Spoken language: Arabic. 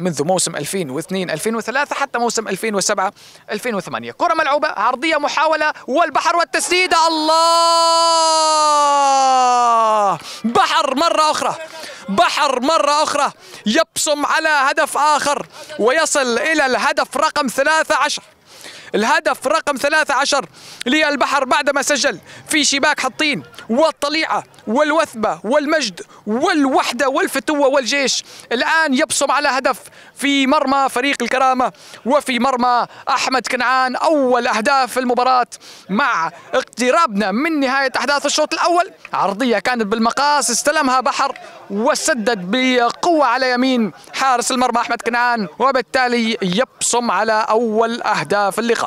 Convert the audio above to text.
منذ موسم 2002 2003 حتى موسم 2007 2008 كرة ملعوبة عرضية محاولة والبحر والتسديدة الله بحر مرة أخرى بحر مرة أخرى يبصم على هدف آخر ويصل إلى الهدف رقم 13 الهدف رقم 13 للبحر بعدما سجل في شباك حطين والطليعة والوثبة والمجد والوحدة والفتوة والجيش الآن يبصم على هدف في مرمى فريق الكرامة وفي مرمى أحمد كنعان أول أهداف المباراة مع اقترابنا من نهاية أحداث الشوط الأول عرضية كانت بالمقاس استلمها بحر وسدد بقوة على يمين حارس المرمى أحمد كنعان وبالتالي يبصم على أول أهداف اللقاء